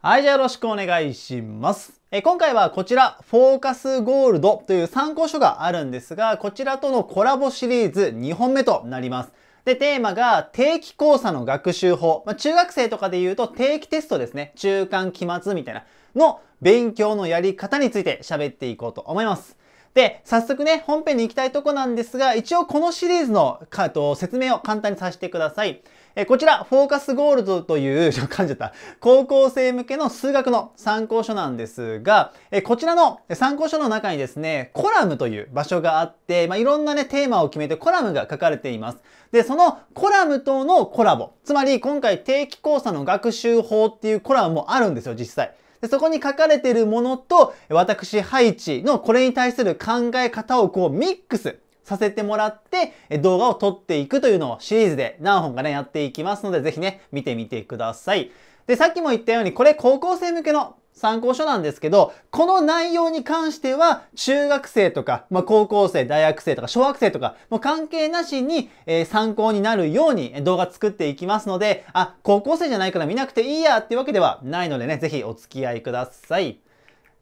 はい、じゃあよろしくお願いします。え今回はこちら、フォーカスゴールドという参考書があるんですが、こちらとのコラボシリーズ2本目となります。で、テーマが定期考査の学習法。まあ、中学生とかで言うと定期テストですね。中間期末みたいなの勉強のやり方について喋っていこうと思います。で、早速ね、本編に行きたいとこなんですが、一応このシリーズのと説明を簡単にさせてください。えこちら、フォーカスゴールドという、ちょ、と感じった、高校生向けの数学の参考書なんですが、えこちらの参考書の中にですね、コラムという場所があって、まあ、いろんなね、テーマを決めてコラムが書かれています。で、そのコラムとのコラボ、つまり今回定期考査の学習法っていうコラムもあるんですよ、実際。で、そこに書かれているものと、私、ハイチのこれに対する考え方をこうミックスさせてもらって、動画を撮っていくというのをシリーズで何本かね、やっていきますので、ぜひね、見てみてください。で、さっきも言ったように、これ高校生向けの参考書なんですけど、この内容に関しては、中学生とか、まあ、高校生、大学生とか、小学生とか、もう関係なしに、えー、参考になるように動画作っていきますので、あ、高校生じゃないから見なくていいやっていうわけではないのでね、ぜひお付き合いください。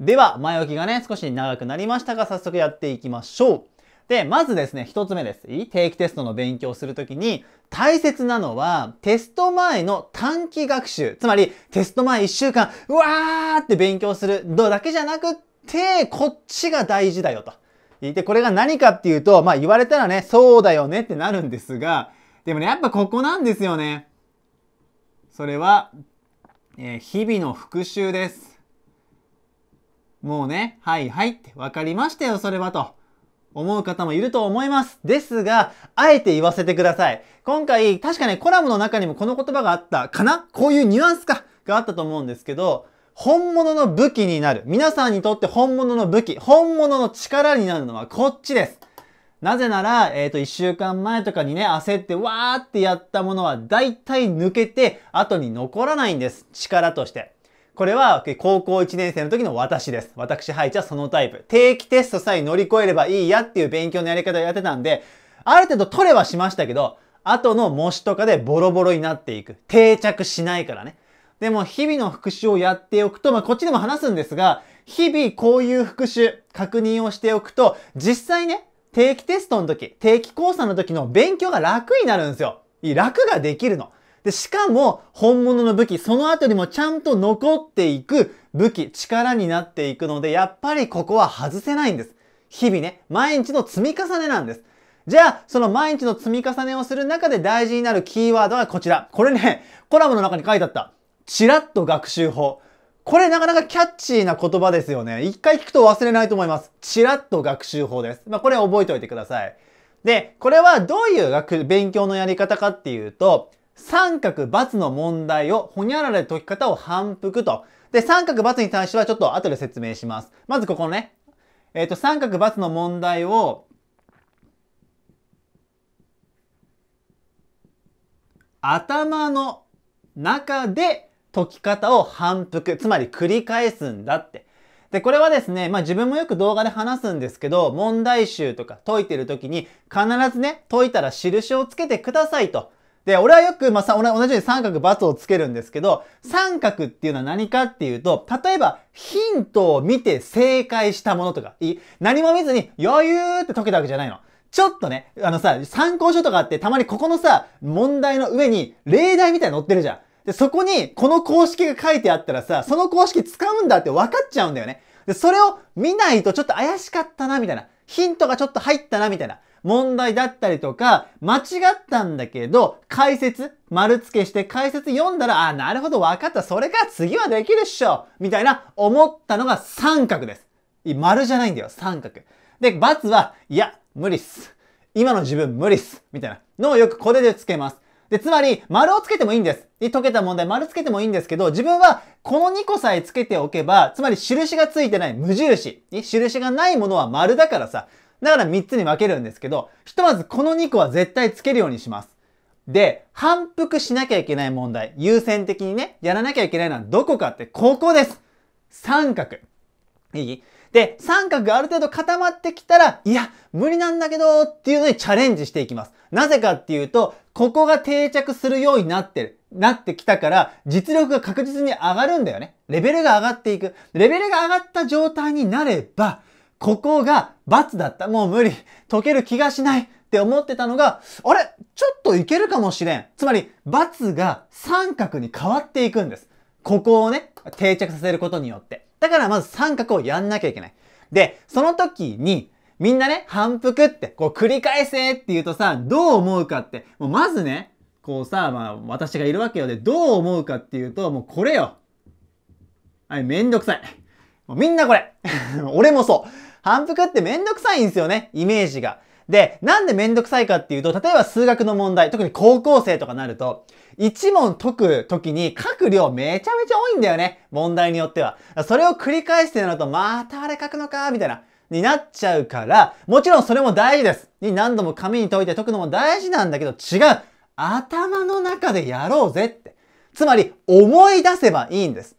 では、前置きがね、少し長くなりましたが、早速やっていきましょう。で、まずですね、一つ目です。いい定期テストの勉強をするときに、大切なのは、テスト前の短期学習。つまり、テスト前1週間、うわーって勉強するのだけじゃなくって、こっちが大事だよと。で、これが何かっていうと、まあ言われたらね、そうだよねってなるんですが、でもね、やっぱここなんですよね。それは、えー、日々の復習です。もうね、はいはいって分かりましたよ、それはと。思う方もいると思います。ですが、あえて言わせてください。今回、確かね、コラムの中にもこの言葉があったかなこういうニュアンスかがあったと思うんですけど、本物の武器になる。皆さんにとって本物の武器、本物の力になるのはこっちです。なぜなら、えっ、ー、と、一週間前とかにね、焦ってわーってやったものは大体抜けて、後に残らないんです。力として。これは高校1年生の時の私です。私、ハイチはそのタイプ。定期テストさえ乗り越えればいいやっていう勉強のやり方をやってたんで、ある程度取れはしましたけど、後の模試とかでボロボロになっていく。定着しないからね。でも、日々の復習をやっておくと、まあ、こっちでも話すんですが、日々こういう復習、確認をしておくと、実際ね、定期テストの時、定期考査の時の勉強が楽になるんですよ。楽ができるの。で、しかも本物の武器、その後にもちゃんと残っていく武器、力になっていくので、やっぱりここは外せないんです。日々ね、毎日の積み重ねなんです。じゃあ、その毎日の積み重ねをする中で大事になるキーワードはこちら。これね、コラムの中に書いてあった。チラッと学習法。これなかなかキャッチーな言葉ですよね。一回聞くと忘れないと思います。チラッと学習法です。まあ、これ覚えておいてください。で、これはどういう学、勉強のやり方かっていうと、三角×の問題をほにゃららで解き方を反復と。で、三角×に対してはちょっと後で説明します。まずここね。えっ、ー、と、三角×の問題を、頭の中で解き方を反復、つまり繰り返すんだって。で、これはですね、まあ自分もよく動画で話すんですけど、問題集とか解いてる時に必ずね、解いたら印をつけてくださいと。で、俺はよく、まあ、さ、同じように三角×をつけるんですけど、三角っていうのは何かっていうと、例えば、ヒントを見て正解したものとか、い何も見ずに余裕って解けたわけじゃないの。ちょっとね、あのさ、参考書とかってたまにここのさ、問題の上に例題みたいに載ってるじゃん。で、そこにこの公式が書いてあったらさ、その公式使うんだって分かっちゃうんだよね。で、それを見ないとちょっと怪しかったな、みたいな。ヒントがちょっと入ったな、みたいな。問題だったりとか、間違ったんだけど、解説、丸付けして解説読んだら、あ、なるほど、分かった、それか、次はできるっしょみたいな、思ったのが三角です。丸じゃないんだよ、三角。で、×は、いや、無理っす。今の自分無理っす。みたいなのをよくこれでつけます。で、つまり、丸をつけてもいいんです。で、解けた問題、丸つけてもいいんですけど、自分は、この2個さえつけておけば、つまり印がついてない無印。印がないものは丸だからさ、だから3つに分けるんですけど、ひとまずこの2個は絶対つけるようにします。で、反復しなきゃいけない問題、優先的にね、やらなきゃいけないのはどこかって、ここです三角。いいで、三角がある程度固まってきたら、いや、無理なんだけどっていうのにチャレンジしていきます。なぜかっていうと、ここが定着するようになってる。なってきたから、実力が確実に上がるんだよね。レベルが上がっていく。レベルが上がった状態になれば、ここが罰だった。もう無理。解ける気がしないって思ってたのが、あれちょっといけるかもしれん。つまり、罰が三角に変わっていくんです。ここをね、定着させることによって。だからまず三角をやんなきゃいけない。で、その時に、みんなね、反復って、こう繰り返せって言うとさ、どう思うかって、もうまずね、こうさ、まあ私がいるわけよで、どう思うかっていうと、もうこれよ。はい、めんどくさい。もうみんなこれ。俺もそう。反復ってめんどくさいんですよね、イメージが。で、なんでめんどくさいかっていうと、例えば数学の問題、特に高校生とかなると、一問解く時に書く量めちゃめちゃ多いんだよね。問題によっては。それを繰り返してなると、またあれ書くのか、みたいな。になっちゃうから、もちろんそれも大事です。に何度も紙に解いて解くのも大事なんだけど、違う。頭の中でやろうぜって。つまり、思い出せばいいんです。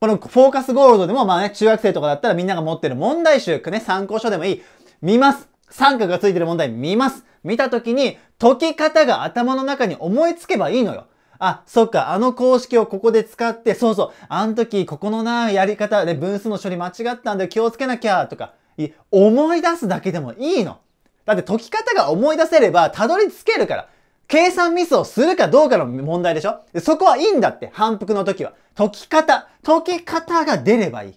このフォーカスゴールドでも、まあね、中学生とかだったらみんなが持ってる問題集、ね、参考書でもいい。見ます。三角がついてる問題見ます。見たときに解き方が頭の中に思いつけばいいのよ。あ、そっか、あの公式をここで使って、そうそう、あの時、ここのな、やり方で分数の処理間違ったんで気をつけなきゃ、とか、思い出すだけでもいいの。だって解き方が思い出せれば、たどり着けるから。計算ミスをするかどうかの問題でしょそこはいいんだって、反復の時は。解き方、解き方が出ればいい。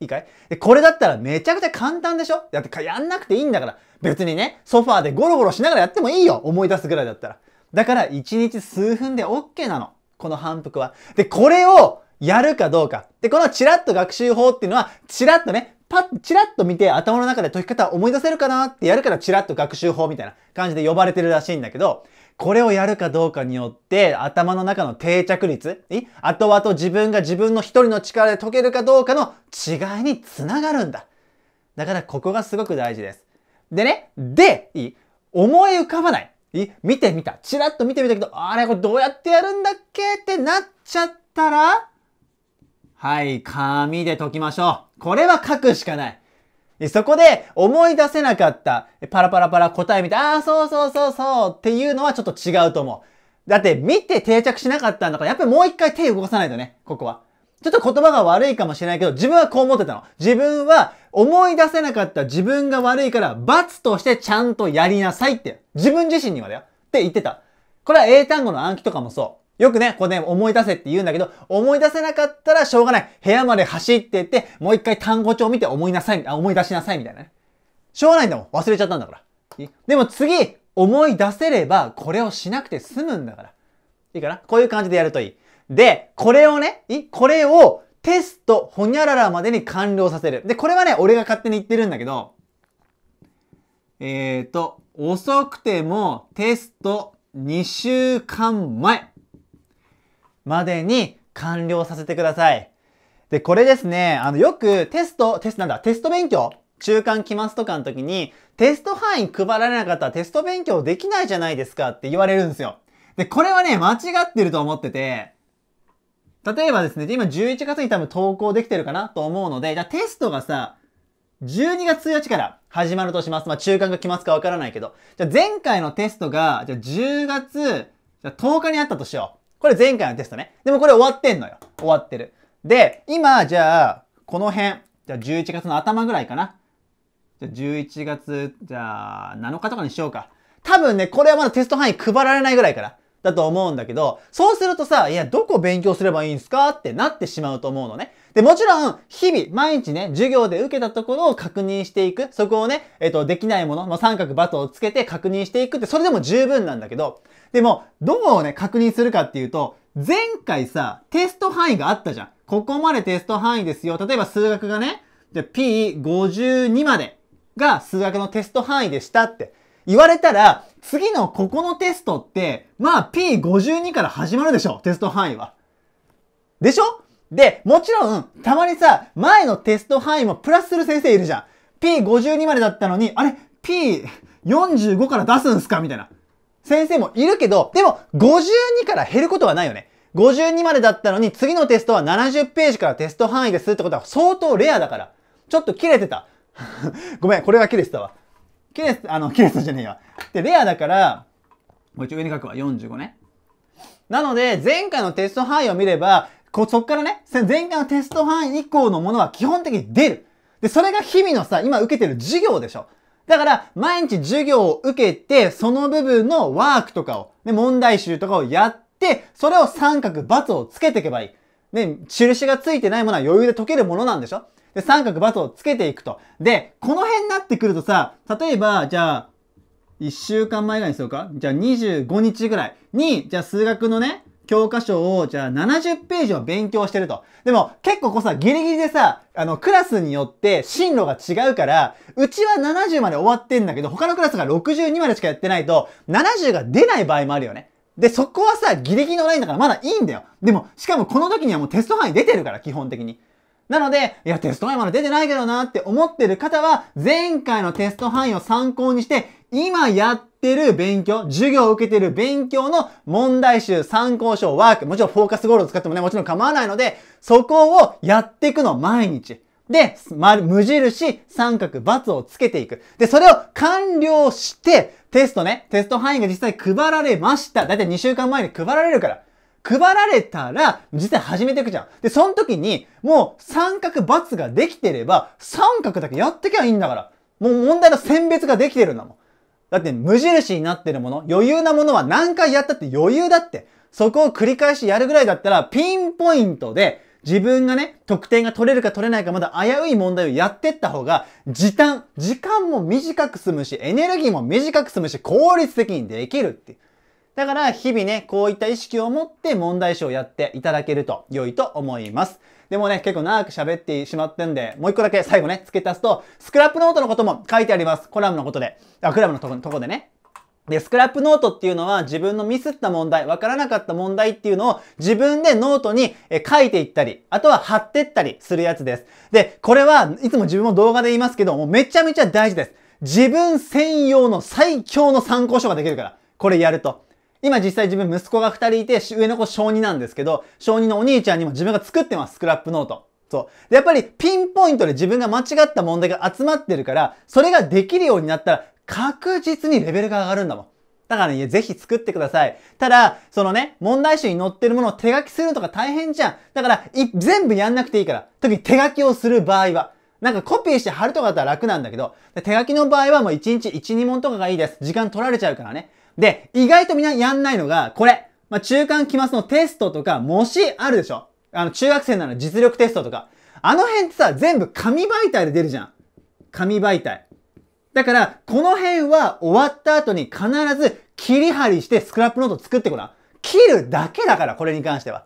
いいかいでこれだったらめちゃくちゃ簡単でしょだってやんなくていいんだから。別にね、ソファーでゴロゴロしながらやってもいいよ。思い出すぐらいだったら。だから1日数分で OK なの。この反復は。で、これをやるかどうか。で、このチラッと学習法っていうのは、チラッとね、パッ、チラッと見て頭の中で解き方を思い出せるかなってやるからチラッと学習法みたいな感じで呼ばれてるらしいんだけど、これをやるかどうかによって頭の中の定着率、後々自分が自分の一人の力で解けるかどうかの違いにつながるんだ。だからここがすごく大事です。でね、で、いい思い浮かばない。い見てみた。ちらっと見てみたけど、あれこれどうやってやるんだっけってなっちゃったら、はい、紙で解きましょう。これは書くしかない。そこで思い出せなかったパラパラパラ答え見て、ああ、そうそうそうそうっていうのはちょっと違うと思う。だって見て定着しなかったんだから、やっぱりもう一回手動かさないとね、ここは。ちょっと言葉が悪いかもしれないけど、自分はこう思ってたの。自分は思い出せなかった自分が悪いから、罰としてちゃんとやりなさいって。自分自身にはだよ。って言ってた。これは英単語の暗記とかもそう。よくね、こうね、思い出せって言うんだけど、思い出せなかったらしょうがない。部屋まで走ってって、もう一回単語帳見て思いなさい、あ、思い出しなさいみたいなね。しょうがないんだもん。忘れちゃったんだから。でも次、思い出せれば、これをしなくて済むんだから。いいかなこういう感じでやるといい。で、これをね、これをテスト、ほにゃららまでに完了させる。で、これはね、俺が勝手に言ってるんだけど、えーと、遅くてもテスト2週間前。までに完了させてください。で、これですね、あの、よくテスト、テストなんだ、テスト勉強中間期末とかの時に、テスト範囲配られなかったらテスト勉強できないじゃないですかって言われるんですよ。で、これはね、間違ってると思ってて、例えばですね、今11月に多分投稿できてるかなと思うので、じゃあテストがさ、12月1日から始まるとします。まあ中間が期末かわからないけど。じゃあ前回のテストが、じゃあ10月じゃ10日にあったとしよう。これ前回のテストね。でもこれ終わってんのよ。終わってる。で、今、じゃあ、この辺、じゃあ11月の頭ぐらいかな。じゃあ11月、じゃあ7日とかにしようか。多分ね、これはまだテスト範囲配られないぐらいから。だと思うんだけど、そうするとさ、いや、どこ勉強すればいいんすかってなってしまうと思うのね。で、もちろん、日々、毎日ね、授業で受けたところを確認していく。そこをね、えっ、と、できないもの、まあ、三角バトをつけて確認していくって、それでも十分なんだけど、でも、どうね、確認するかっていうと、前回さ、テスト範囲があったじゃん。ここまでテスト範囲ですよ。例えば数学がね、じゃ P52 までが数学のテスト範囲でしたって言われたら、次のここのテストって、まあ P52 から始まるでしょ。テスト範囲は。でしょで、もちろん、たまにさ、前のテスト範囲もプラスする先生いるじゃん。P52 までだったのに、あれ ?P45 から出すんすかみたいな。先生もいるけど、でも、52から減ることはないよね。52までだったのに、次のテストは70ページからテスト範囲ですってことは相当レアだから。ちょっと切れてた。ごめん、これは切れてたわ。切れて、あの、切れてたじゃねえよ。で、レアだから、もう一応上に書くわ、45ね。なので、前回のテスト範囲を見れば、こうそっからね、前回のテスト範囲以降のものは基本的に出る。で、それが日々のさ、今受けてる授業でしょ。だから、毎日授業を受けて、その部分のワークとかを、ね、問題集とかをやって、それを三角×をつけていけばいい。ね、印がついてないものは余裕で解けるものなんでしょで、三角×をつけていくと。で、この辺になってくるとさ、例えば、じゃあ、一週間前ぐらいにしようかじゃあ25日ぐらいに、じゃあ数学のね、教科書を、じゃあ70ページを勉強してると。でも、結構こうさ、ギリギリでさ、あの、クラスによって進路が違うから、うちは70まで終わってんだけど、他のクラスが62までしかやってないと、70が出ない場合もあるよね。で、そこはさ、ギリギリのラインだからまだいいんだよ。でも、しかもこの時にはもうテスト範囲出てるから、基本的に。なので、いや、テスト範囲まだ出てないけどなって思ってる方は、前回のテスト範囲を参考にして、今やってる勉強、授業を受けてる勉強の問題集、参考書、ワーク、もちろんフォーカスゴールを使ってもね、もちろん構わないので、そこをやっていくの、毎日。で、丸、無印、三角、×をつけていく。で、それを完了して、テストね、テスト範囲が実際配られました。だいたい2週間前に配られるから。配られたら、実際始めていくじゃん。で、その時に、もう三角×ができてれば、三角だけやってきゃいいんだから。もう問題の選別ができてるんだもん。だって無印になってるもの、余裕なものは何回やったって余裕だって。そこを繰り返しやるぐらいだったら、ピンポイントで、自分がね、得点が取れるか取れないかまだ危うい問題をやってった方が、時短、時間も短く済むし、エネルギーも短く済むし、効率的にできるっていう。だから日々ね、こういった意識を持って問題集をやっていただけると良いと思います。でもね、結構長く喋ってしまってんで、もう一個だけ最後ね、付け足すと、スクラップノートのことも書いてあります。コラムのことで。あ、クラムのとことでね。で、スクラップノートっていうのは自分のミスった問題、わからなかった問題っていうのを自分でノートに書いていったり、あとは貼ってったりするやつです。で、これはいつも自分も動画で言いますけど、もうめちゃめちゃ大事です。自分専用の最強の参考書ができるから、これやると。今実際自分息子が二人いて、上の子小2なんですけど、小2のお兄ちゃんにも自分が作ってます、スクラップノート。そう。で、やっぱりピンポイントで自分が間違った問題が集まってるから、それができるようになったら確実にレベルが上がるんだもん。だからね、ぜひ作ってください。ただ、そのね、問題集に載ってるものを手書きするとか大変じゃん。だから、全部やんなくていいから。特に手書きをする場合は。なんかコピーして貼るとかだったら楽なんだけど、手書きの場合はもう1日1、2問とかがいいです。時間取られちゃうからね。で、意外とみんなやんないのが、これ。まあ、中間期末のテストとか、もしあるでしょあの、中学生なら実力テストとか。あの辺ってさ、全部紙媒体で出るじゃん。紙媒体。だから、この辺は終わった後に必ず切り貼りしてスクラップノート作ってごらん。切るだけだから、これに関しては。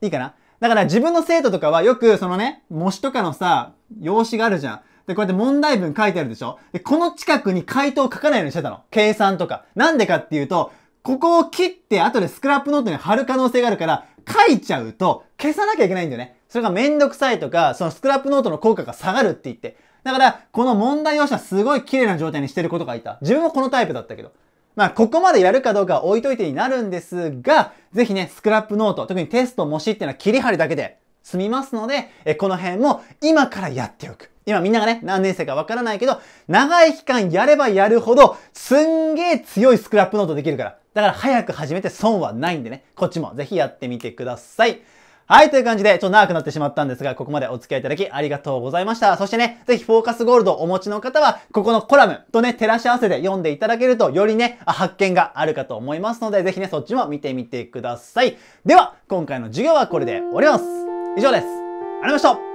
いいかなだから自分の生徒とかはよくそのね、模試とかのさ、用紙があるじゃん。で、こうやって問題文書いてあるでしょで、この近くに回答を書かないようにしてたの。計算とか。なんでかっていうと、ここを切って後でスクラップノートに貼る可能性があるから、書いちゃうと消さなきゃいけないんだよね。それがめんどくさいとか、そのスクラップノートの効果が下がるって言って。だから、この問題用紙はすごい綺麗な状態にしてることがいた。自分もこのタイプだったけど。まあ、ここまでやるかどうかは置いといてになるんですが、ぜひね、スクラップノート、特にテスト模試っていうのは切り張りだけで済みますので、えこの辺も今からやっておく。今みんながね、何年生かわからないけど、長い期間やればやるほど、すんげえ強いスクラップノートできるから。だから早く始めて損はないんでね、こっちもぜひやってみてください。はい、という感じで、ちょっと長くなってしまったんですが、ここまでお付き合いいただきありがとうございました。そしてね、ぜひフォーカスゴールドをお持ちの方は、ここのコラムとね、照らし合わせて読んでいただけると、よりね、発見があるかと思いますので、ぜひね、そっちも見てみてください。では、今回の授業はこれで終わります。以上です。ありがとうございました。